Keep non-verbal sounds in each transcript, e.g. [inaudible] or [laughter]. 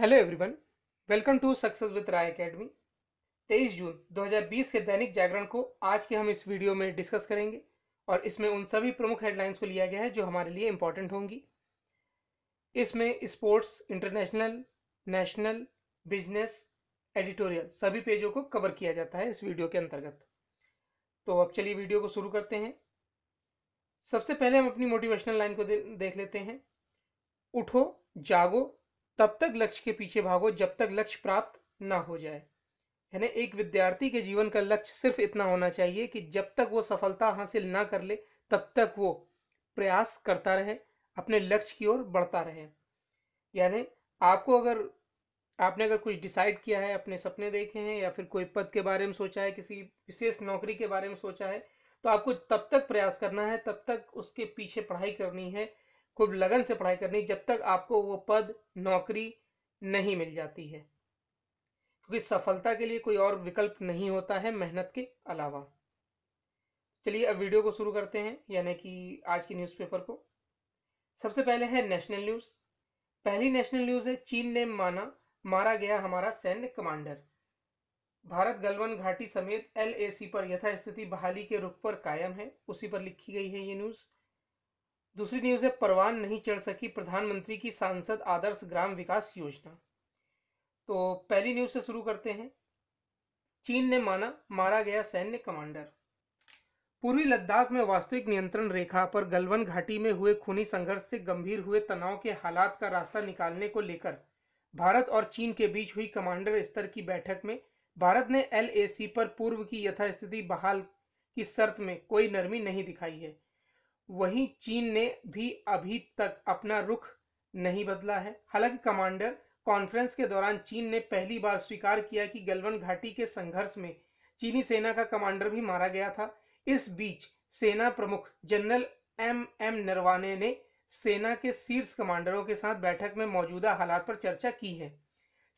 hello everyone welcome to success with Rai academy 23 जून 2020 के दैनिक जागरण को आज के हम इस वीडियो में डिस्कस करेंगे और इसमें उन सभी प्रमुख हेडलाइंस को लिया गया है जो हमारे लिए इम्पॉर्टेंट होंगी इसमें sports international national business editorial सभी पेजों को कवर किया जाता है इस वीडियो के अंतर्गत तो अब चलिए वीडियो को शुरू करते हैं सबसे पहले हम अपनी मोटिवेशनल लाइन को दे, देख लेते हैं उठो जागो तब तक लक्ष्य के पीछे भागो जब तक लक्ष्य प्राप्त ना हो जाए यानी एक विद्यार्थी के जीवन का लक्ष्य सिर्फ इतना होना चाहिए कि जब तक वो सफलता हासिल ना कर ले तब तक वो प्रयास करता रहे अपने लक्ष्य की ओर बढ़ता रहे यानी आपको अगर आपने अगर कुछ डिसाइड किया है अपने सपने देखे हैं या फिर कोई पद के बारे में सोचा है किसी विशेष नौकरी के बारे में सोचा है तो आपको तब तक प्रयास करना है तब तक उसके पीछे पढ़ाई करनी है खूब लगन से पढ़ाई करनी जब तक आपको वो पद नौकरी नहीं मिल जाती है क्योंकि सफलता के लिए कोई और विकल्प नहीं होता है मेहनत के अलावा चलिए अब वीडियो को शुरू करते हैं यानी कि आज की न्यूज़पेपर को सबसे पहले है नेशनल न्यूज़ पहली नेशनल न्यूज़ है चीन ने माना मारा गया हमारा सैन्य कमांडर भारत गलवन घाटी समेत एल पर यथास्थिति बहाली के रुख पर कायम है उसी पर लिखी गई है ये न्यूज़ दूसरी न्यूज है परवान नहीं चढ़ सकी प्रधानमंत्री की सांसद आदर्श ग्राम विकास योजना तो पहली न्यूज से शुरू करते हैं चीन ने माना मारा गया सैन्य कमांडर पूर्वी लद्दाख में वास्तविक नियंत्रण रेखा पर गलवन घाटी में हुए खूनी संघर्ष से गंभीर हुए तनाव के हालात का रास्ता निकालने को लेकर भारत और चीन के बीच हुई कमांडर स्तर की बैठक में भारत ने एल पर पूर्व की यथास्थिति बहाल की शर्त में कोई नरमी नहीं दिखाई है वहीं चीन ने भी अभी तक अपना रुख नहीं बदला है हालांकि कमांडर कॉन्फ्रेंस के दौरान चीन ने पहली बार स्वीकार किया कि गलवन घाटी के संघर्ष में चीनी सेना का कमांडर भी मारा गया था इस बीच सेना प्रमुख जनरल एम एम नरवाने ने सेना के शीर्ष कमांडरों के साथ बैठक में मौजूदा हालात पर चर्चा की है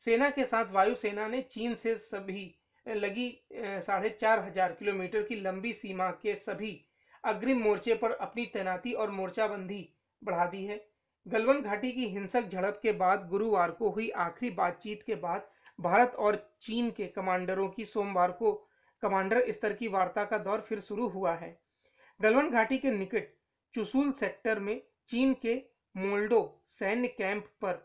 सेना के साथ वायुसेना ने चीन से सभी लगी साढ़े चार हजार किलोमीटर की लंबी सीमा के सभी अग्रिम मोर्चे पर अपनी तैनाती और मोर्चाबंदी बढ़ा दी है गलवन घाटी की हिंसक झड़प के बाद गुरुवार को हुई आखिरी बातचीत के बाद भारत और चीन के कमांडरों की सोमवार को कमांडर स्तर की वार्ता का दौर फिर शुरू हुआ है गलवन घाटी के निकट चुसूल सेक्टर में चीन के मोल्डो सैन्य कैंप पर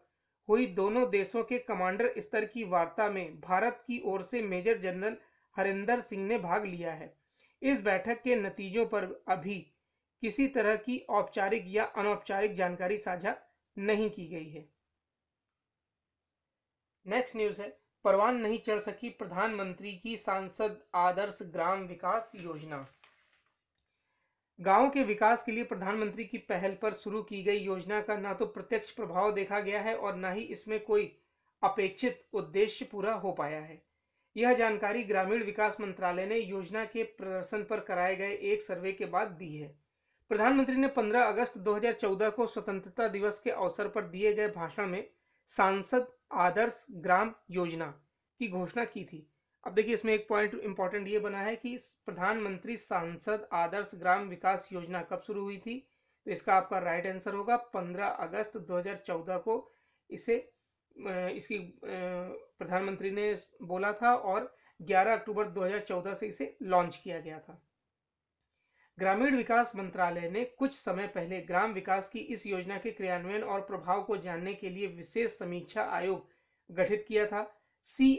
हुई दोनों देशों के कमांडर स्तर की वार्ता में भारत की ओर से मेजर जनरल हरिंदर सिंह ने भाग लिया है इस बैठक के नतीजों पर अभी किसी तरह की औपचारिक या अनौपचारिक जानकारी साझा नहीं की गई है नेक्स्ट न्यूज है परवान नहीं चढ़ सकी प्रधानमंत्री की सांसद आदर्श ग्राम विकास योजना गांव के विकास के लिए प्रधानमंत्री की पहल पर शुरू की गई योजना का ना तो प्रत्यक्ष प्रभाव देखा गया है और ना ही इसमें कोई अपेक्षित उद्देश्य पूरा हो पाया है यह जानकारी ग्रामीण विकास मंत्रालय ने योजना के प्रदर्शन पर कराए गए एक सर्वे के बाद दी है प्रधानमंत्री ने 15 अगस्त 2014 को स्वतंत्रता दिवस के अवसर पर दिए गए भाषण में सांसद आदर्श ग्राम योजना की घोषणा की थी अब देखिए इसमें एक पॉइंट इंपॉर्टेंट ये बना है कि प्रधानमंत्री सांसद आदर्श ग्राम विकास योजना कब शुरू हुई थी तो इसका आपका राइट आंसर होगा 15 अगस्त 2014 को इसे इसकी प्रधानमंत्री ने बोला था और 11 अक्टूबर 2014 से इसे लॉन्च किया गया था ग्रामीण विकास मंत्रालय ने कुछ समय पहले ग्राम विकास की इस योजना के क्रियान्वयन और प्रभाव को जानने के लिए विशेष समीक्षा आयोग गठित किया था सी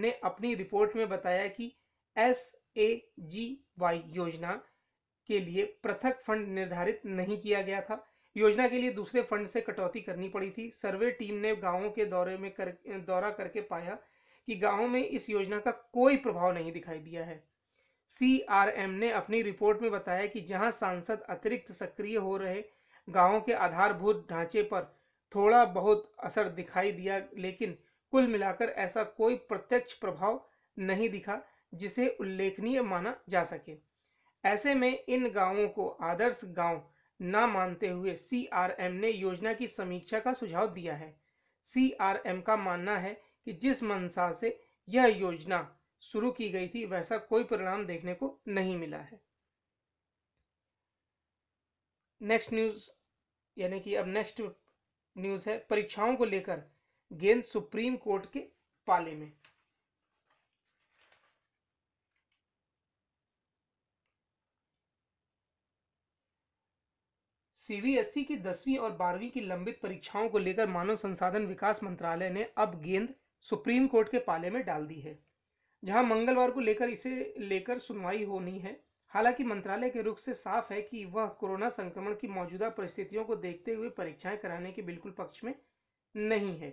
ने अपनी रिपोर्ट में बताया कि एस ए जी वाई योजना के लिए पृथक फंड निर्धारित नहीं किया गया था योजना के लिए दूसरे फंड से कटौती करनी पड़ी थी सर्वे टीम ने गांवों के दौरे में कर दौरा करके पाया कि गांवों में इस योजना का कोई प्रभाव नहीं दिखाई दिया है सीआरएम ने अपनी रिपोर्ट में बताया कि जहां सांसद अतिरिक्त सक्रिय हो रहे गांवों के आधारभूत ढांचे पर थोड़ा बहुत असर दिखाई दिया लेकिन कुल मिलाकर ऐसा कोई प्रत्यक्ष प्रभाव नहीं दिखा जिसे उल्लेखनीय माना जा सके ऐसे में इन गांवों को आदर्श गांव न मानते हुए एम ने योजना की समीक्षा का सुझाव दिया है एम का मानना है कि जिस मंशा से यह योजना शुरू की गई थी वैसा कोई परिणाम देखने को नहीं मिला है नेक्स्ट न्यूज यानी कि अब नेक्स्ट न्यूज है परीक्षाओं को लेकर गेंद सुप्रीम कोर्ट के पाले में सीबीएसई की दसवीं और बारहवीं की लंबित परीक्षाओं को लेकर मानव संसाधन विकास मंत्रालय ने अब गेंद सुप्रीम कोर्ट के पाले में डाल दी है जहां मंगलवार को लेकर इसे लेकर सुनवाई होनी है हालांकि मंत्रालय के रुख से साफ है कि वह कोरोना संक्रमण की मौजूदा परिस्थितियों को देखते हुए परीक्षाएं कराने के बिल्कुल पक्ष में नहीं है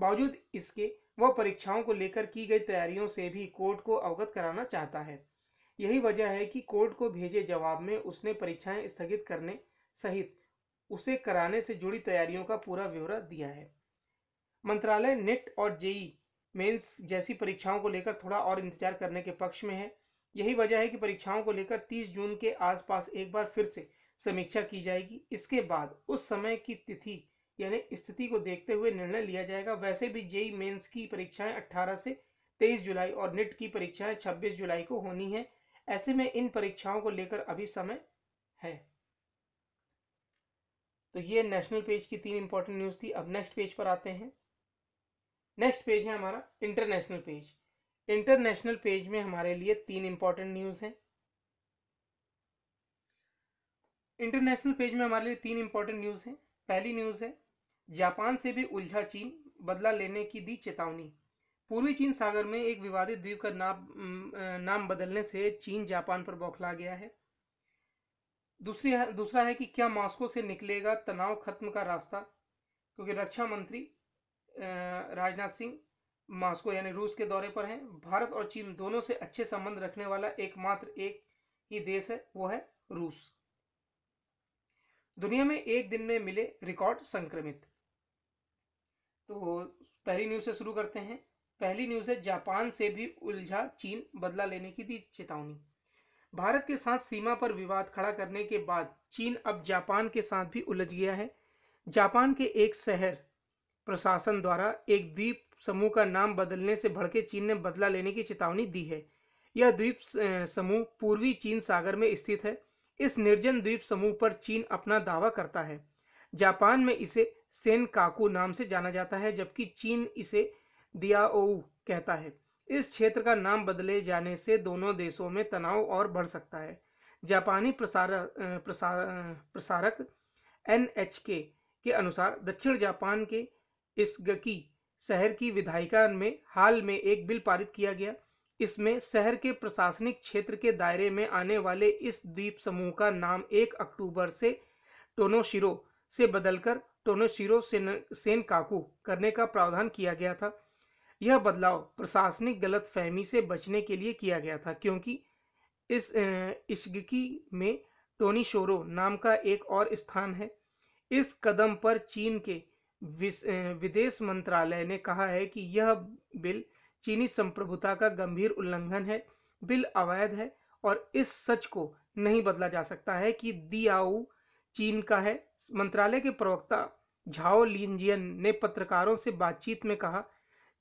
बावजूद इसके वह परीक्षाओं को लेकर की गई तैयारियों से भी कोर्ट को अवगत कराना चाहता है यही वजह है कि कोर्ट को भेजे जवाब में उसने परीक्षाएं स्थगित करने सहित उसे कराने से जुड़ी तैयारियों का पूरा ब्यौरा दिया है मंत्रालय नेट और जेई मेंस जैसी परीक्षाओं को लेकर थोड़ा और इंतजार करने के पक्ष में है यही वजह है कि परीक्षाओं को लेकर 30 जून के आसपास एक बार फिर से समीक्षा की जाएगी इसके बाद उस समय की तिथि यानी स्थिति को देखते हुए निर्णय लिया जाएगा वैसे भी जेई मेंस की परीक्षाएं 18 से 23 जुलाई और निट की परीक्षाएं 26 जुलाई को होनी है ऐसे में इन परीक्षाओं को लेकर अभी समय है तो ये नेशनल पेज की तीन इंपॉर्टेंट न्यूज़ थी अब नेक्स्ट पेज पर आते हैं नेक्स्ट पेज है हमारा इंटरनेशनल पेज इंटरनेशनल पेज में हमारे लिए तीन इंपॉर्टेंट न्यूज़ हैं इंटरनेशनल पेज में हमारे लिए तीन इंपॉर्टेंट न्यूज़ हैं पहली न्यूज़ है जापान से भी उलझा चीन बदला लेने की दी चेतावनी पूर्वी चीन सागर में एक विवादित द्वीप का नाम नाम बदलने से चीन जापान पर बौखला गया है दूसरी है दूसरा है कि क्या मॉस्को से निकलेगा तनाव खत्म का रास्ता क्योंकि रक्षा मंत्री राजनाथ सिंह मॉस्को यानी रूस के दौरे पर हैं भारत और चीन दोनों से अच्छे संबंध रखने वाला एकमात्र एक ही देश है वो है रूस दुनिया में एक दिन में मिले रिकॉर्ड संक्रमित तो पहली न्यूज से शुरू करते हैं पहली न्यूज है जापान से भी उलझा चीन बदला लेने की दी चेतावनी भारत के साथ सीमा पर विवाद खड़ा करने के बाद चीन अब जापान के साथ भी उलझ गया है जापान के एक शहर प्रशासन द्वारा एक द्वीप समूह का नाम बदलने से भड़के चीन ने बदला लेने की चेतावनी दी है यह द्वीप समूह पूर्वी चीन सागर में स्थित है इस निर्जन द्वीप समूह पर चीन अपना दावा करता है जापान में इसे सेन काकू नाम से जाना जाता है जबकि चीन इसे दियाओ कहता है इस क्षेत्र का नाम बदले जाने से दोनों देशों में तनाव और बढ़ सकता है जापानी प्रसारक प्रसार, प्रसारक एन के अनुसार दक्षिण जापान के गकी शहर की विधायिका में हाल में एक बिल पारित किया गया इसमें शहर के प्रशासनिक क्षेत्र के दायरे में आने वाले इस द्वीप समूह का नाम 1 अक्टूबर से टोनोशिरो से बदलकर टोनोशिरो सेन, सेन काकू करने का प्रावधान किया गया था यह बदलाव प्रशासनिक गलतफहमी से बचने के लिए किया गया था क्योंकि इस इश्गकी में शोरो नाम का एक और स्थान है इस कदम पर चीन के विदेश मंत्रालय ने कहा है कि यह बिल चीनी संप्रभुता का गंभीर उल्लंघन है बिल अवैध है और इस सच को नहीं बदला जा सकता है कि दियाऊ चीन का है मंत्रालय के प्रवक्ता झाओ लिंजियन ने पत्रकारों से बातचीत में कहा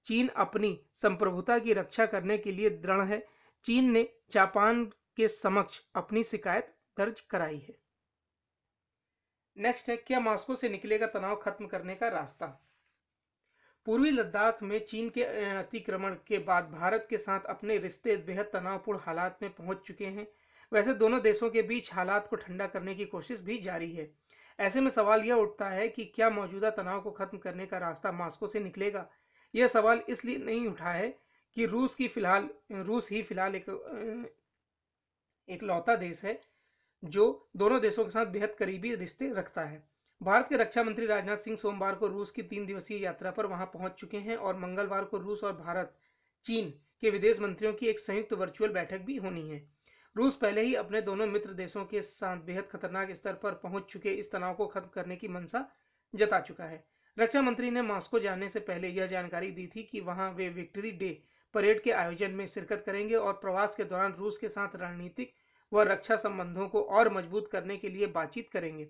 चीन अपनी संप्रभुता की रक्षा करने के लिए दृढ़ है चीन ने जापान के समक्ष अपनी शिकायत दर्ज कराई है नेक्स्ट है क्या मॉस्को से निकलेगा तनाव खत्म करने का रास्ता पूर्वी लद्दाख में चीन के अतिक्रमण के बाद भारत के साथ अपने रिश्ते बेहद तनावपूर्ण हालात में पहुंच चुके हैं वैसे दोनों देशों के बीच हालात को ठंडा करने की कोशिश भी जारी है ऐसे में सवाल यह उठता है कि क्या मौजूदा तनाव को खत्म करने का रास्ता मॉस्को से निकलेगा यह सवाल इसलिए नहीं उठा है कि रूस की फिलहाल रूस ही फिलहाल एक एक लौता देश है जो दोनों देशों के साथ बेहद करीबी रिश्ते रखता है भारत के रक्षा मंत्री राजनाथ सिंह सोमवार को रूस की तीन दिवसीय यात्रा पर वहां पहुंच चुके हैं और मंगलवार को रूस और भारत चीन के विदेश मंत्रियों की एक संयुक्त वर्चुअल बैठक भी होनी है रूस पहले ही अपने दोनों मित्र देशों के साथ बेहद खतरनाक स्तर पर पहुंच चुके इस तनाव को खत्म करने की मंशा जता चुका है रक्षा मंत्री ने मॉस्को जाने से पहले यह जानकारी दी थी कि वहां वे विक्ट्री डे परेड के आयोजन में शिरकत करेंगे और प्रवास के दौरान रूस के साथ रणनीतिक व रक्षा संबंधों को और मजबूत करने के लिए बातचीत करेंगे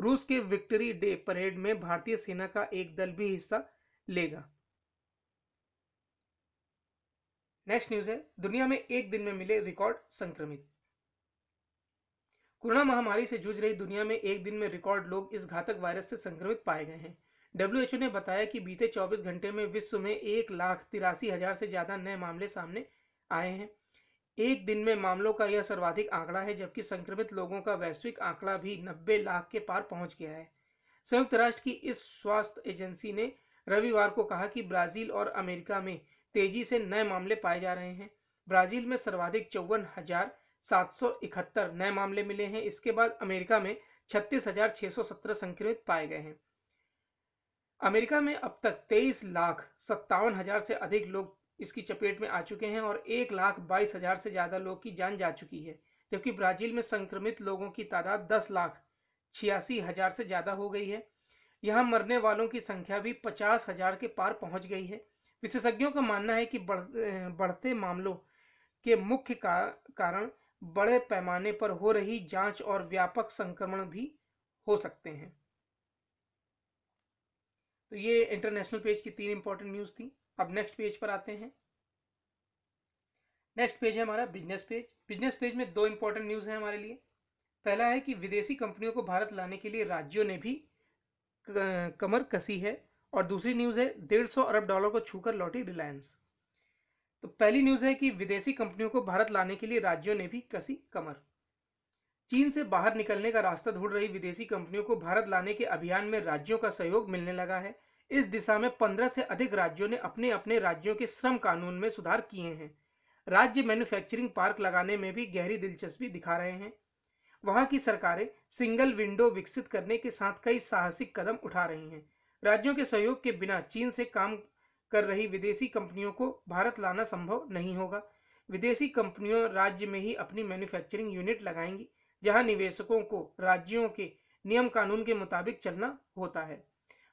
रूस के विक्ट्री डे परेड में भारतीय सेना का एक दल भी हिस्सा लेगा नेक्स्ट न्यूज है दुनिया में एक दिन में मिले रिकॉर्ड संक्रमित कोरोना महामारी से जूझ रही दुनिया में एक दिन में रिकॉर्ड लोग इस घातक वायरस से संक्रमित पाए गए हैं डब्ल्यूएचओ ने बताया कि बीते 24 घंटे में विश्व में एक लाख तिरासी हजार से ज्यादा नए मामले सामने आए हैं एक दिन में मामलों का यह सर्वाधिक आंकड़ा है जबकि संक्रमित लोगों का वैश्विक आंकड़ा भी 90 लाख के पार पहुंच गया है संयुक्त राष्ट्र की इस स्वास्थ्य एजेंसी ने रविवार को कहा कि ब्राजील और अमेरिका में तेजी से नए मामले पाए जा रहे हैं ब्राजील में सर्वाधिक चौवन हजार सात सौ इकहत्तर नए मामले मिले हैं इसके बाद अमेरिका में छत्तीस हजार छह सौ सत्रह संक्रमित पाए गए हैं अमेरिका में अब तक तेईस लाख सत्तावन हजार से अधिक लोग इसकी चपेट में आ चुके हैं और एक लाख बाईस हजार से ज्यादा लोग की जान जा चुकी है जबकि ब्राजील में संक्रमित लोगों की तादाद दस लाख छियासी हजार से ज्यादा हो गई है यहाँ मरने वालों की संख्या भी पचास हजार के पार पहुंच गई है विशेषज्ञों का मानना है कि बढ़, बढ़ते मामलों के मुख्य का, कारण बड़े पैमाने पर हो रही जांच और व्यापक संक्रमण भी हो सकते हैं तो ये इंटरनेशनल पेज की तीन इंपॉर्टेंट न्यूज थी अब नेक्स्ट पेज पर आते हैं नेक्स्ट पेज है हमारा बिजनेस पेज बिजनेस पेज में दो इंपॉर्टेंट न्यूज है हमारे लिए पहला है कि विदेशी कंपनियों को भारत लाने के लिए राज्यों ने भी कमर कसी है और दूसरी न्यूज है डेढ़ सौ अरब डॉलर को छूकर लौटी रिलायंस तो पहली न्यूज है कि विदेशी कंपनियों को भारत लाने के लिए राज्यों ने भी कसी कमर चीन से बाहर निकलने का रास्ता ढूंढ रही विदेशी कंपनियों को भारत लाने के अभियान में राज्यों का सहयोग मिलने लगा है इस दिशा में पंद्रह से अधिक राज्यों ने अपने अपने राज्यों के श्रम कानून में सुधार किए हैं राज्य मैन्युफैक्चरिंग पार्क लगाने में भी गहरी दिलचस्पी दिखा रहे हैं वहां की सरकारें सिंगल विंडो विकसित करने के साथ कई साहसिक कदम उठा रही हैं राज्यों के सहयोग के बिना चीन से काम कर रही विदेशी कंपनियों को भारत लाना संभव नहीं होगा विदेशी कंपनियों राज्य में ही अपनी मैन्युफैक्चरिंग यूनिट लगाएंगी जहां निवेशकों को राज्यों के नियम कानून के मुताबिक चलना होता है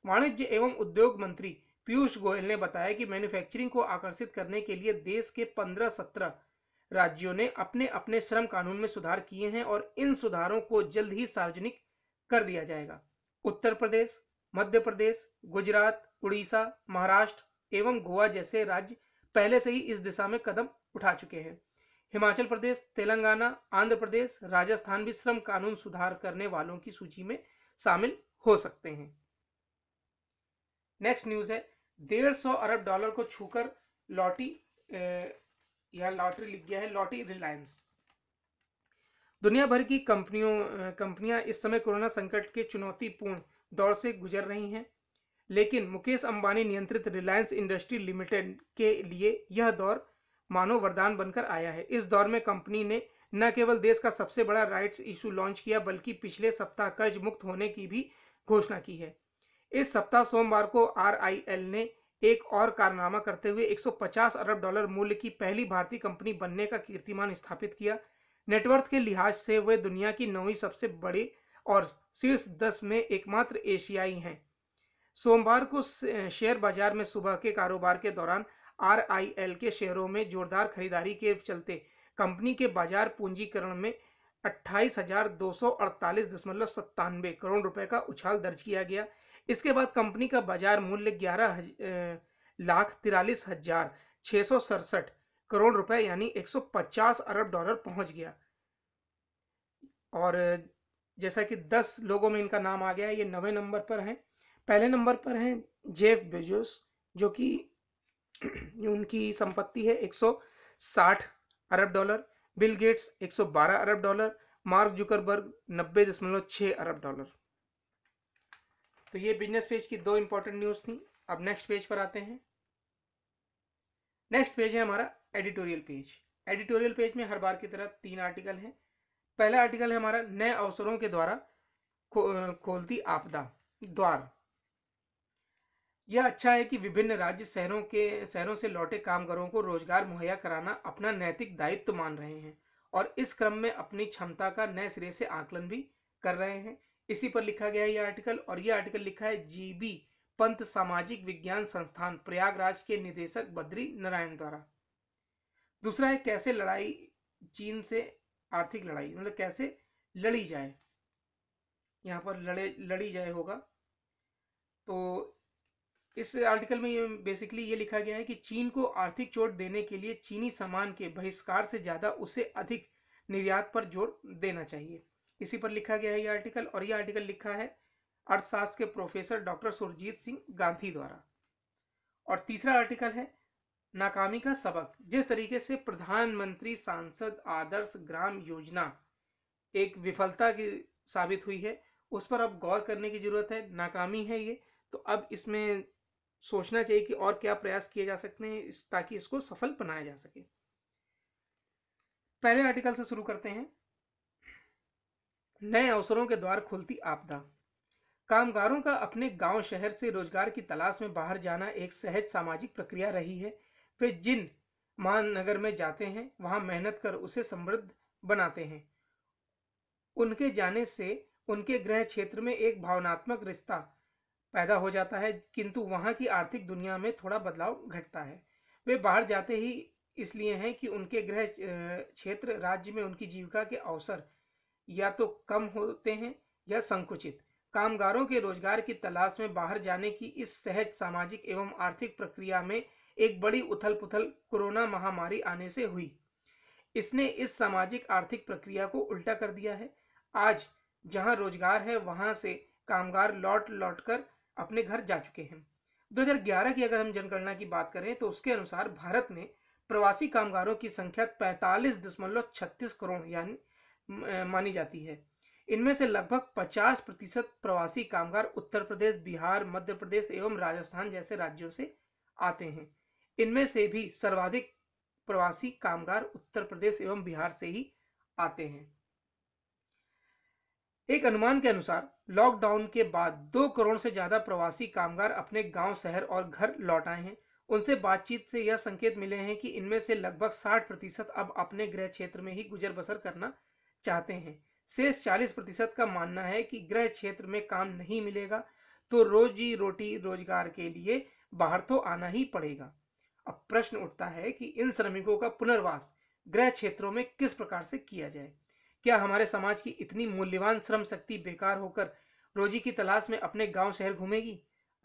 वाणिज्य एवं उद्योग मंत्री पीयूष गोयल ने बताया कि मैन्युफैक्चरिंग को आकर्षित करने के लिए देश के पंद्रह सत्रह राज्यों ने अपने अपने श्रम कानून में सुधार किए हैं और इन सुधारों को जल्द ही सार्वजनिक कर दिया जाएगा उत्तर प्रदेश मध्य प्रदेश गुजरात उड़ीसा महाराष्ट्र एवं गोवा जैसे राज्य पहले से ही इस दिशा में कदम उठा चुके हैं हिमाचल प्रदेश तेलंगाना आंध्र प्रदेश राजस्थान भी श्रम कानून सुधार करने वालों की सूची में शामिल हो सकते हैं नेक्स्ट न्यूज है डेढ़ सौ अरब डॉलर को छूकर लॉटी या लॉटरी लिख गया है लॉटी रिलायंस दुनिया भर की कंपनियों कंपनियां इस समय कोरोना संकट के चुनौतीपूर्ण दौर से गुजर रही हैं लेकिन मुकेश अंबानी नियंत्रित रिलायंस इंडस्ट्री लिमिटेड के लिए यह दौर मानव वरदान बनकर आया है इस दौर में कंपनी ने न केवल देश का सबसे बड़ा राइट्स इशू लॉन्च किया बल्कि पिछले सप्ताह कर्ज मुक्त होने की भी घोषणा की है इस सप्ताह सोमवार को आर ने एक और कारनामा करते हुए 150 अरब डॉलर मूल्य की पहली भारतीय कंपनी बनने का कीर्तिमान स्थापित किया नेटवर्थ के लिहाज से वे दुनिया की नौवीं सबसे बड़े और शीर्ष दस में एकमात्र एशियाई हैं सोमवार को शेयर बाजार में सुबह के कारोबार के दौरान आरआईएल के शेयरों में जोरदार खरीदारी के चलते कंपनी के बाजार पूंजीकरण में अट्ठाईस हजार दो सौ अड़तालीस दशमलव सत्तानवे करोड़ रुपए का उछाल दर्ज किया गया इसके बाद कंपनी का बाजार मूल्य ग्यारह लाख तिरालीस हजार छह सौ सड़सठ करोड़ रुपए यानी 150 अरब डॉलर पहुंच गया और जैसा कि 10 लोगों में इनका नाम आ गया ये नवे नंबर पर हैं पहले नंबर पर हैं जेफ बेजोस जो कि [clears throat] उनकी संपत्ति है 160 अरब डॉलर बिल गेट्स 112 अरब डॉलर मार्क जुकरबर्ग नब्बे दशमलव छः अरब डॉलर तो ये बिजनेस पेज की दो इंपॉर्टेंट न्यूज़ थी अब नेक्स्ट पेज पर आते हैं नेक्स्ट पेज है हमारा एडिटोरियल पेज एडिटोरियल पेज में हर बार की तरह तीन आर्टिकल हैं पहला आर्टिकल है हमारा नए अवसरों के द्वारा खो, खोलती आपदा द्वार यह अच्छा है कि विभिन्न राज्य शहरों के शहरों से लौटे कामगारों को रोजगार मुहैया कराना अपना नैतिक दायित्व मान रहे हैं और इस क्रम में अपनी क्षमता का नए सिरे से आकलन भी कर रहे हैं इसी पर लिखा गया है यह आर्टिकल और यह आर्टिकल लिखा है जीबी पंत सामाजिक विज्ञान संस्थान प्रयागराज के निदेशक बद्री नारायण द्वारा दूसरा है कैसे लड़ाई चीन से आर्थिक लड़ाई मतलब कैसे लड़ी जाए यहाँ पर लड़े लड़ी जाए होगा तो इस आर्टिकल में ये बेसिकली ये लिखा गया है कि चीन को आर्थिक चोट देने के लिए चीनी सामान के बहिष्कार से ज़्यादा उसे अधिक निर्यात पर जोर देना चाहिए इसी पर लिखा गया है ये आर्टिकल और ये आर्टिकल लिखा है अर्थशास्त्र के प्रोफेसर डॉक्टर सुरजीत सिंह गांधी द्वारा और तीसरा आर्टिकल है नाकामी का सबक जिस तरीके से प्रधानमंत्री सांसद आदर्श ग्राम योजना एक विफलता की साबित हुई है उस पर अब गौर करने की ज़रूरत है नाकामी है ये तो अब इसमें सोचना चाहिए कि और क्या प्रयास किए जा सकते हैं इस ताकि इसको सफल बनाया जा सके पहले आर्टिकल से शुरू करते हैं नए अवसरों के द्वार खुलती आपदा कामगारों का अपने गांव शहर से रोजगार की तलाश में बाहर जाना एक सहज सामाजिक प्रक्रिया रही है वे जिन महानगर में जाते हैं वहां मेहनत कर उसे समृद्ध बनाते हैं उनके जाने से उनके गृह क्षेत्र में एक भावनात्मक रिश्ता पैदा हो जाता है किंतु वहाँ की आर्थिक दुनिया में थोड़ा बदलाव घटता है वे बाहर जाते ही इसलिए हैं कि उनके गृह क्षेत्र राज्य में उनकी जीविका के अवसर या तो कम होते हैं या संकुचित कामगारों के रोजगार की तलाश में बाहर जाने की इस सहज सामाजिक एवं आर्थिक प्रक्रिया में एक बड़ी उथल पुथल कोरोना महामारी आने से हुई इसने इस सामाजिक आर्थिक प्रक्रिया को उल्टा कर दिया है आज जहां रोजगार है वहां से कामगार लौट लौट कर अपने घर जा चुके हैं 2011 की अगर हम जनगणना की बात करें तो उसके अनुसार भारत में प्रवासी कामगारों की संख्या पैंतालीस दशमलव छत्तीस करोड़ यानी मानी जाती है इनमें से लगभग 50 प्रतिशत प्रवासी कामगार उत्तर प्रदेश बिहार मध्य प्रदेश एवं राजस्थान जैसे राज्यों से आते हैं इनमें से भी सर्वाधिक प्रवासी कामगार उत्तर प्रदेश एवं बिहार से ही आते हैं एक अनुमान के अनुसार लॉकडाउन के बाद दो करोड़ से ज्यादा प्रवासी कामगार अपने गांव शहर और घर लौट आए हैं उनसे बातचीत से यह संकेत मिले हैं कि इनमें से लगभग 60 प्रतिशत अब अपने गृह क्षेत्र में ही गुजर बसर करना चाहते हैं शेष 40 प्रतिशत का मानना है कि गृह क्षेत्र में काम नहीं मिलेगा तो रोजी रोटी रोजगार के लिए बाहर तो आना ही पड़ेगा अब प्रश्न उठता है कि इन श्रमिकों का पुनर्वास गृह क्षेत्रों में किस प्रकार से किया जाए क्या हमारे समाज की इतनी मूल्यवान श्रम शक्ति बेकार होकर रोजी की तलाश में अपने गांव शहर घूमेगी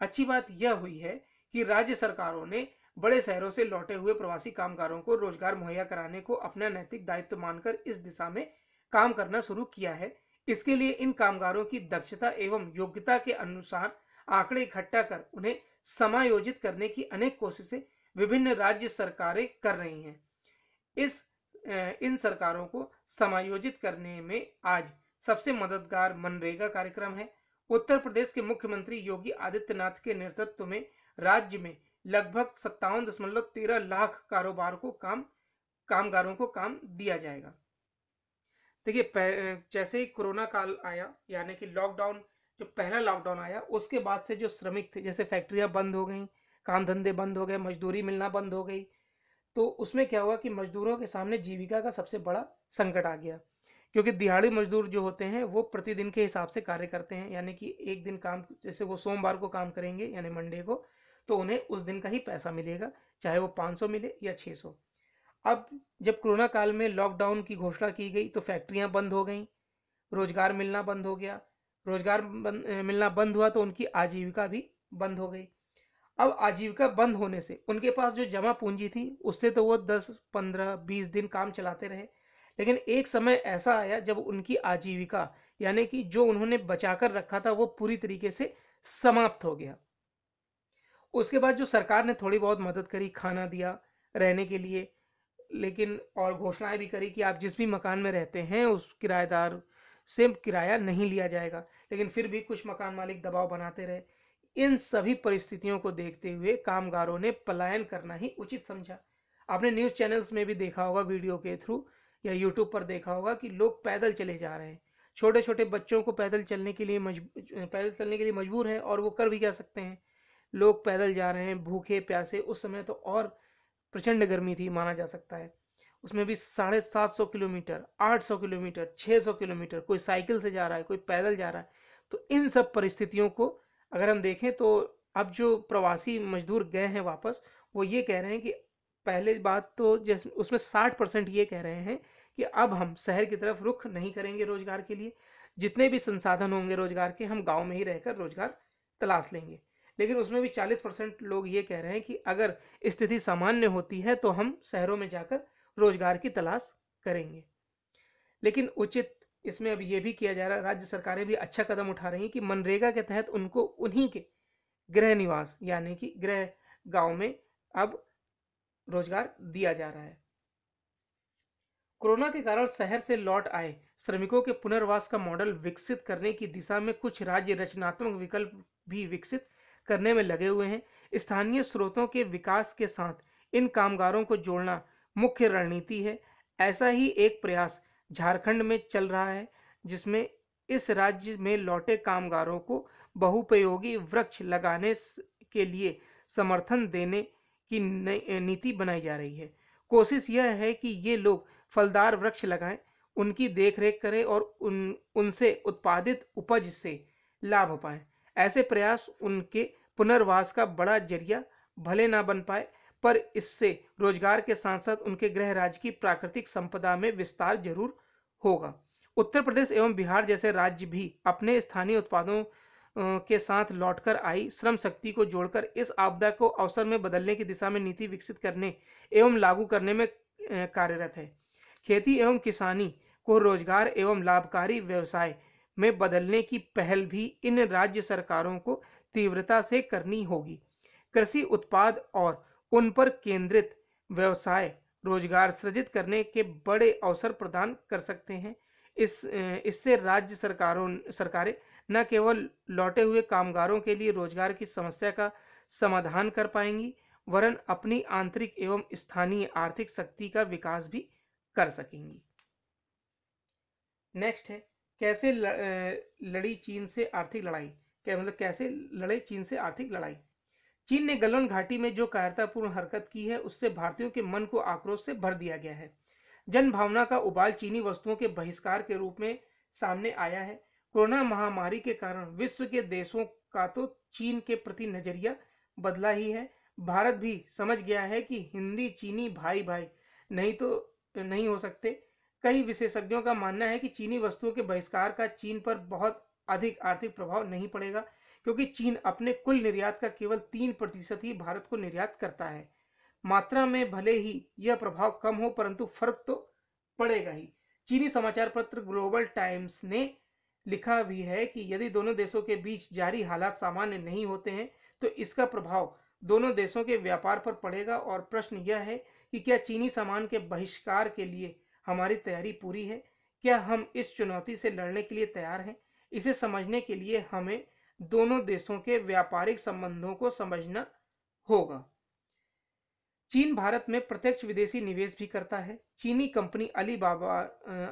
अच्छी बात यह हुई है कि राज्य सरकारों ने बड़े शहरों से लौटे हुए प्रवासी कामगारों को रोजगार मुहैया कराने को अपना नैतिक दायित्व मानकर इस दिशा में काम करना शुरू किया है इसके लिए इन कामगारों की दक्षता एवं योग्यता के अनुसार आंकड़े इकट्ठा कर उन्हें समायोजित करने की अनेक कोशिशें विभिन्न राज्य सरकारें कर रही हैं इस इन सरकारों को समायोजित करने में आज सबसे मददगार मनरेगा कार्यक्रम है उत्तर प्रदेश के मुख्यमंत्री योगी आदित्यनाथ के नेतृत्व में राज्य में लगभग सत्तावन दशमलव तेरह लाख कारोबार को काम कामगारों को काम दिया जाएगा देखिए जैसे ही कोरोना काल आया यानी कि लॉकडाउन जो पहला लॉकडाउन आया उसके बाद से जो श्रमिक थे जैसे फैक्ट्रियां बंद हो गई काम धंधे बंद हो गए मजदूरी मिलना बंद हो गई तो उसमें क्या हुआ कि मजदूरों के सामने जीविका का सबसे बड़ा संकट आ गया क्योंकि दिहाड़ी मजदूर जो होते हैं वो प्रतिदिन के हिसाब से कार्य करते हैं यानी कि एक दिन काम जैसे वो सोमवार को काम करेंगे यानी मंडे को तो उन्हें उस दिन का ही पैसा मिलेगा चाहे वो 500 मिले या 600 अब जब कोरोना काल में लॉकडाउन की घोषणा की गई तो फैक्ट्रियां बंद हो गई रोजगार मिलना बंद हो गया रोजगार बन, मिलना बंद हुआ तो उनकी आजीविका भी बंद हो गई अब आजीविका बंद होने से उनके पास जो जमा पूंजी थी उससे तो वो दस पंद्रह बीस दिन काम चलाते रहे लेकिन एक समय ऐसा आया जब उनकी आजीविका यानी कि जो उन्होंने बचाकर रखा था वो पूरी तरीके से समाप्त हो गया उसके बाद जो सरकार ने थोड़ी बहुत मदद करी खाना दिया रहने के लिए लेकिन और घोषणाएं भी करी कि आप जिस भी मकान में रहते हैं उस किराएदार से किराया नहीं लिया जाएगा लेकिन फिर भी कुछ मकान मालिक दबाव बनाते रहे इन सभी परिस्थितियों को देखते हुए कामगारों ने पलायन करना ही उचित समझा आपने न्यूज़ चैनल्स में भी देखा होगा वीडियो के थ्रू या यूट्यूब पर देखा होगा कि लोग पैदल चले जा रहे हैं छोटे छोटे बच्चों को पैदल चलने के लिए पैदल चलने के लिए मजबूर हैं और वो कर भी जा सकते हैं लोग पैदल जा रहे हैं भूखे प्यासे उस समय तो और प्रचंड गर्मी थी माना जा सकता है उसमें भी साढ़े सात सौ किलोमीटर आठ सौ किलोमीटर छः सौ किलोमीटर कोई साइकिल से जा रहा है कोई पैदल जा रहा है तो इन सब परिस्थितियों को अगर हम देखें तो अब जो प्रवासी मजदूर गए हैं वापस वो ये कह रहे हैं कि पहले बात तो जैसे उसमें साठ परसेंट ये कह रहे हैं कि अब हम शहर की तरफ रुख नहीं करेंगे रोजगार के लिए जितने भी संसाधन होंगे रोजगार के हम गाँव में ही रहकर रोजगार तलाश लेंगे लेकिन उसमें भी चालीस परसेंट लोग ये कह रहे हैं कि अगर स्थिति सामान्य होती है तो हम शहरों में जाकर रोजगार की तलाश करेंगे लेकिन उचित इसमें अब ये भी किया जा रहा है राज्य सरकारें भी अच्छा कदम उठा रही हैं कि मनरेगा के तहत उनको उन्हीं के गृह निवास यानी कि गृह गांव में अब रोजगार दिया जा रहा है कोरोना के कारण शहर से लौट आए श्रमिकों के पुनर्वास का मॉडल विकसित करने की दिशा में कुछ राज्य रचनात्मक विकल्प भी विकसित करने में लगे हुए हैं स्थानीय स्रोतों के विकास के साथ इन कामगारों को जोड़ना मुख्य रणनीति है ऐसा ही एक प्रयास झारखंड में चल रहा है जिसमें इस राज्य में लौटे कामगारों को बहुपयोगी वृक्ष लगाने के लिए समर्थन देने की नीति बनाई जा रही है कोशिश यह है कि ये लोग फलदार वृक्ष लगाएं उनकी देखरेख करें और उन उनसे उत्पादित उपज से लाभ पाएं ऐसे प्रयास उनके पुनर्वास का बड़ा जरिया भले ना बन पाए पर इससे रोजगार के साथ साथ उनके गृह राज्य की प्राकृतिक संपदा में विस्तार जरूर होगा उत्तर प्रदेश एवं बिहार जैसे राज्य भी अपने स्थानीय उत्पादों के साथ लौटकर आई श्रम शक्ति को जोड़कर इस आपदा को अवसर में बदलने की दिशा में नीति विकसित करने एवं लागू करने में कार्यरत है खेती एवं किसानी को रोजगार एवं लाभकारी व्यवसाय में बदलने की पहल भी इन राज्य सरकारों को तीव्रता से करनी होगी कृषि उत्पाद और उन पर केंद्रित व्यवसाय रोजगार सृजित करने के बड़े अवसर प्रदान कर सकते हैं इस इससे राज्य सरकारों सरकारें न केवल लौटे हुए कामगारों के लिए रोजगार की समस्या का समाधान कर पाएंगी वरन अपनी आंतरिक एवं स्थानीय आर्थिक शक्ति का विकास भी कर सकेंगी नेक्स्ट है कैसे लड़ी चीन से आर्थिक लड़ाई क्या मतलब कैसे लड़े चीन से आर्थिक लड़ाई चीन ने गलवन घाटी में जो कायरतापूर्ण हरकत की है उससे भारतीयों के मन को आक्रोश से भर दिया गया है जन भावना का उबाल चीनी वस्तुओं के बहिष्कार के रूप में सामने आया है कोरोना महामारी के कारण विश्व के देशों का तो चीन के प्रति नजरिया बदला ही है भारत भी समझ गया है कि हिंदी चीनी भाई भाई नहीं तो नहीं हो सकते कई विशेषज्ञों का मानना है कि चीनी वस्तुओं के बहिष्कार का चीन पर बहुत अधिक आर्थिक प्रभाव नहीं पड़ेगा क्योंकि चीन अपने कुल निर्यात का केवल तीन प्रतिशत ही भारत को निर्यात करता है मात्रा में भले ही यह प्रभाव कम हो परंतु फर्क तो पड़ेगा ही चीनी समाचार पत्र ग्लोबल टाइम्स ने लिखा भी है कि यदि दोनों देशों के बीच जारी हालात सामान्य नहीं होते हैं तो इसका प्रभाव दोनों देशों के व्यापार पर पड़ेगा और प्रश्न यह है कि क्या चीनी सामान के बहिष्कार के लिए हमारी तैयारी पूरी है क्या हम इस चुनौती से लड़ने के लिए तैयार हैं इसे समझने के लिए हमें दोनों देशों के व्यापारिक संबंधों को समझना होगा चीन भारत में प्रत्यक्ष विदेशी निवेश भी करता है चीनी कंपनी अलीबाबा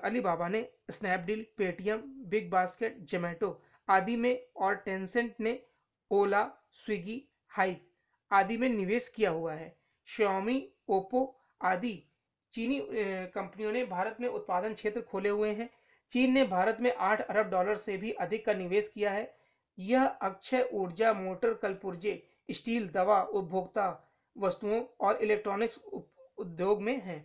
अलीबाबा ने Snapdeal Paytm BigBasket Zomato आदि में और टेंसेंट ने ओला स्विगी हाइक आदि में निवेश किया हुआ है श्योमी ओप्पो आदि चीनी कंपनियों ने भारत में उत्पादन क्षेत्र खोले हुए हैं चीन ने भारत में आठ अरब डॉलर से भी अधिक का निवेश किया है यह अक्षय ऊर्जा मोटर कलपुर्जे स्टील दवा उपभोक्ता वस्तुओं और इलेक्ट्रॉनिक्स उद्योग में है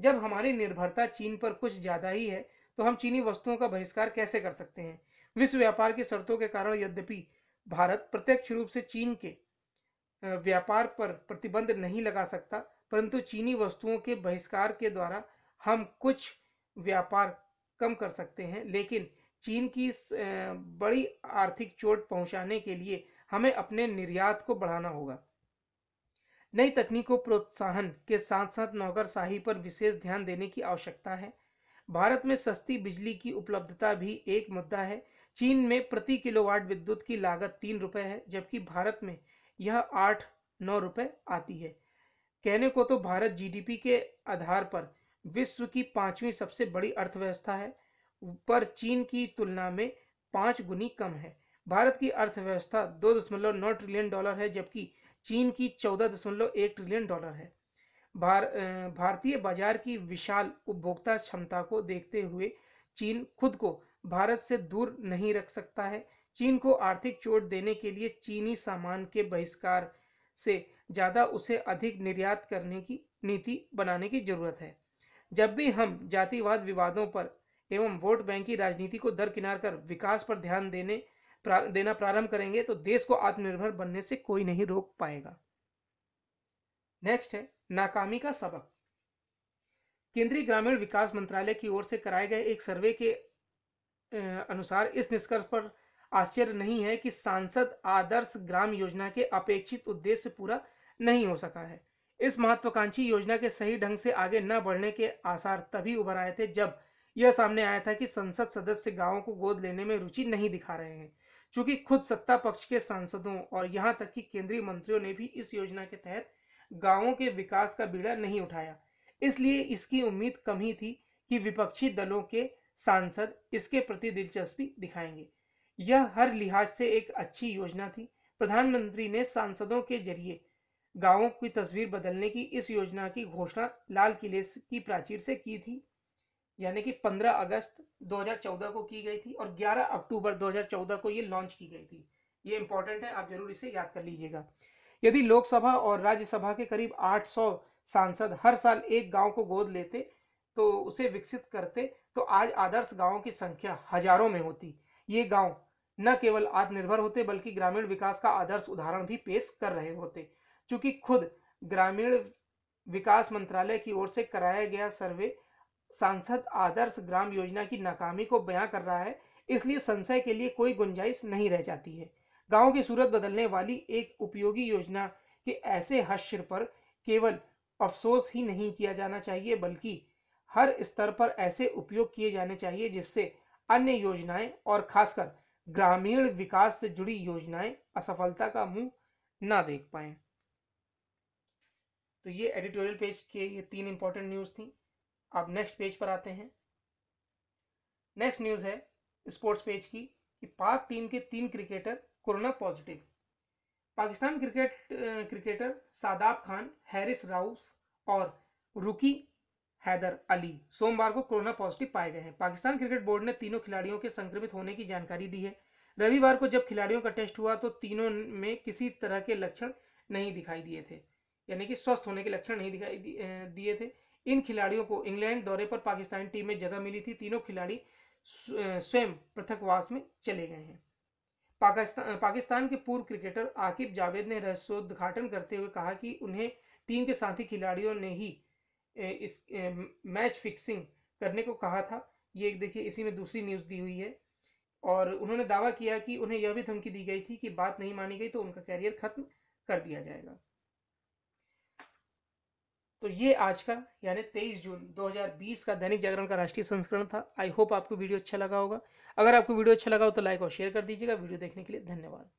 जब हमारी निर्भरता चीन पर कुछ ज्यादा ही है तो हम चीनी वस्तुओं का बहिष्कार कैसे कर सकते हैं विश्व व्यापार की शर्तों के कारण यद्यपि भारत प्रत्यक्ष रूप से चीन के व्यापार पर प्रतिबंध नहीं लगा सकता परंतु चीनी वस्तुओं के बहिष्कार के द्वारा हम कुछ व्यापार कम कर सकते हैं लेकिन चीन की बड़ी आर्थिक चोट पहुंचाने के लिए हमें अपने निर्यात को बढ़ाना होगा नई तकनीकों प्रोत्साहन के साथ साथ नौकरशाही पर विशेष ध्यान देने की आवश्यकता है भारत में सस्ती बिजली की उपलब्धता भी एक मुद्दा है चीन में प्रति किलोवाट विद्युत की लागत तीन रुपए है जबकि भारत में यह आठ नौ रुपए आती है कहने को तो भारत जीडीपी के आधार पर विश्व की पांचवी सबसे बड़ी अर्थव्यवस्था है पर चीन की तुलना में पांच गुनी कम है भारत की अर्थव्यवस्था दो दशमलव नौ ट्रिलियन डॉलर है जबकि चीन की चौदह दशमलव एक ट्रिलियन डॉलर है भार भारतीय बाजार की विशाल उपभोक्ता क्षमता को देखते हुए चीन खुद को भारत से दूर नहीं रख सकता है चीन को आर्थिक चोट देने के लिए चीनी सामान के बहिष्कार से ज़्यादा उसे अधिक निर्यात करने की नीति बनाने की जरूरत है जब भी हम जातिवाद विवादों पर एवं वोट बैंक की राजनीति को दरकिनार कर विकास पर ध्यान देने प्रा, देना प्रारंभ करेंगे तो देश को आत्मनिर्भर बनने से कोई नहीं रोक पाएगा नेक्स्ट है नाकामी का सबक केंद्रीय ग्रामीण विकास मंत्रालय की ओर से कराए गए एक सर्वे के अनुसार इस निष्कर्ष पर आश्चर्य नहीं है कि सांसद आदर्श ग्राम योजना के अपेक्षित उद्देश्य पूरा नहीं हो सका है इस महत्वाकांक्षी योजना के सही ढंग से आगे न बढ़ने के आसार तभी उभर आए थे जब यह सामने आया था कि संसद सदस्य गांवों को गोद लेने में रुचि नहीं दिखा रहे हैं चूंकि खुद सत्ता पक्ष के सांसदों और यहां तक कि केंद्रीय मंत्रियों ने भी इस योजना के तहत गांवों के विकास का बीड़ा नहीं उठाया इसलिए इसकी उम्मीद कम ही थी कि विपक्षी दलों के सांसद इसके प्रति दिलचस्पी दिखाएंगे यह हर लिहाज से एक अच्छी योजना थी प्रधानमंत्री ने सांसदों के जरिए गांवों की तस्वीर बदलने की इस योजना की घोषणा लाल किले की प्राचीर से की थी यानी कि 15 अगस्त 2014 को की गई थी और 11 अक्टूबर 2014 को ये लॉन्च की गई थी ये इंपॉर्टेंट है आप जरूर इसे याद कर लीजिएगा यदि लोकसभा और राज्यसभा के करीब 800 सांसद हर साल एक गांव को गोद लेते तो उसे विकसित करते तो आज आदर्श गांवों की संख्या हजारों में होती ये गाँव न केवल आत्मनिर्भर होते बल्कि ग्रामीण विकास का आदर्श उदाहरण भी पेश कर रहे होते चूंकि खुद ग्रामीण विकास मंत्रालय की ओर से कराया गया सर्वे सांसद आदर्श ग्राम योजना की नाकामी को बयां कर रहा है इसलिए संशय के लिए कोई गुंजाइश नहीं रह जाती है गांव की सूरत बदलने वाली एक उपयोगी योजना के ऐसे हश्र पर केवल अफसोस ही नहीं किया जाना चाहिए बल्कि हर स्तर पर ऐसे उपयोग किए जाने चाहिए जिससे अन्य योजनाएं और खासकर ग्रामीण विकास से जुड़ी योजनाएं असफलता का मुंह ना देख पाए तो ये एडिटोरियल पेज के ये तीन इंपॉर्टेंट न्यूज़ थी अब नेक्स्ट पेज पर आते हैं नेक्स्ट न्यूज है स्पोर्ट्स पेज की कि पाक टीम के तीन cricketer corona positive Pakistan cricket cricketer Shadab Khan Haris Rauf और रुकी हैदर अली सोमवार को कोरोना पॉजिटिव पाए गए हैं पाकिस्तान क्रिकेट बोर्ड ने तीनों खिलाड़ियों के संक्रमित होने की जानकारी दी है रविवार को जब खिलाड़ियों का टेस्ट हुआ तो तीनों में किसी तरह के लक्षण नहीं दिखाई दिए थे यानी कि स्वस्थ होने के लक्षण नहीं दिखाई दिए थे इन खिलाड़ियों को इंग्लैंड दौरे पर पाकिस्तान टीम में जगह मिली थी तीनों खिलाड़ी स्वयं पृथकवास में चले गए हैं पाकिस्तान पाकिस्तान के पूर्व क्रिकेटर आकिब जावेद ने रहस्योद्घाटन करते हुए कहा कि उन्हें टीम के साथी खिलाड़ियों ने ही इस मैच फिक्सिंग करने को कहा था ये एक देखिए इसी में दूसरी न्यूज़ दी हुई है और उन्होंने दावा किया कि उन्हें यह भी धमकी दी गई थी कि बात नहीं मानी गई तो उनका कैरियर खत्म कर दिया जाएगा तो ये आज का यानी 23 जून 2020 का दैनिक जागरण का राष्ट्रीय संस्करण था आई होप आपको वीडियो अच्छा लगा होगा अगर आपको वीडियो अच्छा लगा हो तो लाइक और शेयर कर दीजिएगा वीडियो देखने के लिए धन्यवाद